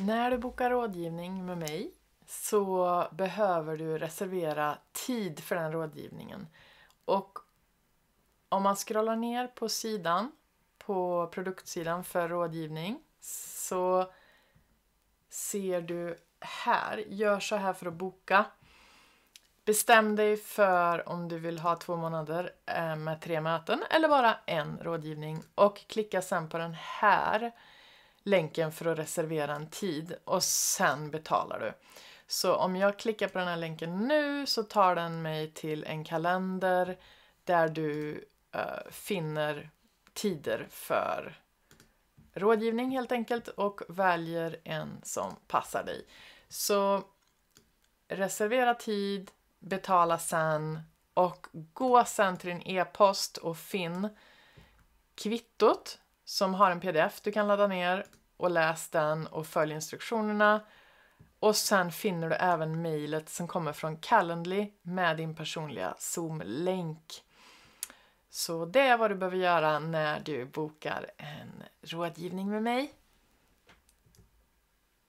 När du bokar rådgivning med mig så behöver du reservera tid för den rådgivningen. Och om man scrollar ner på sidan, på produktsidan för rådgivning, så ser du här, gör så här för att boka. Bestäm dig för om du vill ha två månader eh, med tre möten eller bara en rådgivning och klicka sen på den här länken för att reservera en tid och sen betalar du. Så om jag klickar på den här länken nu så tar den mig till en kalender där du äh, finner tider för rådgivning helt enkelt och väljer en som passar dig. Så reservera tid, betala sen och gå sen till din e-post och finn kvittot som har en pdf du kan ladda ner och läs den och följ instruktionerna. Och sen finner du även mejlet som kommer från Calendly med din personliga Zoom-länk. Så det är vad du behöver göra när du bokar en rådgivning med mig.